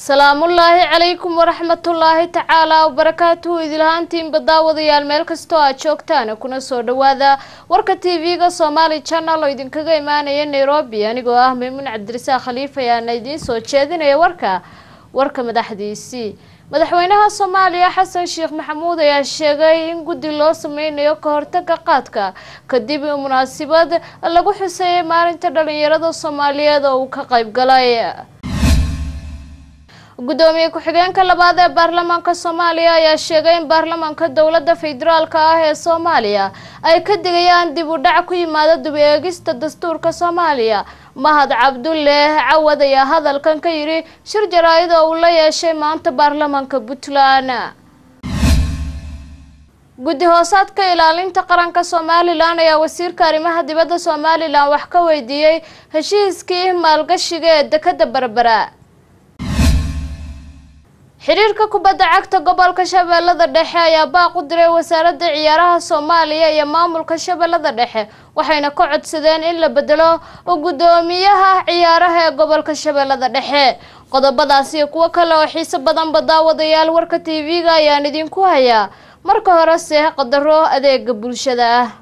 salaamullaahi calaykum waraxmatullaahi tacaala wabarakaatuhu idilahaantiinba daawadayaal meel kastoo aad joogtaan kuna soo dhowaada warka t v ga somaali janal oo idinkaga imaanaya nairobi anigoo ah maymuun cabdirasaaq khaliif ayaana idiin soo jeedinaya warka warka madaxdiisii madaxweynaha soomaaliya xasan sheekh maxamuud ayaa sheegay in guddi loo sameynayo kahortaga qaadka kadib munaasibad lagu xuseeyay maalinta dhalinyarada soomaaliyeed oo uu ka qayb galay gudoomiye ku-xigeenka labaad ee baarlamaanka soomaaliya ayaa sheegay in baarlamaanka dowladda federaalka ah ee soomaaliya ay ka digayaan dib u dhac ku yimaada dub eegista dastuurka soomaaliya mahad cabduleeh cawad ayaa hadalkan ka yidhi shir jaraa'id oo uu la yeeshay maanta baarlamaanka puntland guddi hoosaadka ilaalinta qaranka somalilan ayaa wasiirka arrimaha dibadda somalilan wax ka weydiiyey heshiiskii maalgashiga ee dekadda berbera xiriirka kubadda cagta gobolka shabeellada dhexe ayaa baaq u diray wasaaradda ciyaaraha soomaaliya iyo maamulka shabeellada dhexe waxayna ka codsadeen in la bedelo gudoomiyaha ciyaaraha ee gobolka shabeellada dhexe qodobadaas iyo kuwo kale oo xiise badanba daawadayaal warka t v ga ayaan idinku hayaa marka hore seeh qadaro adeega bulshada ah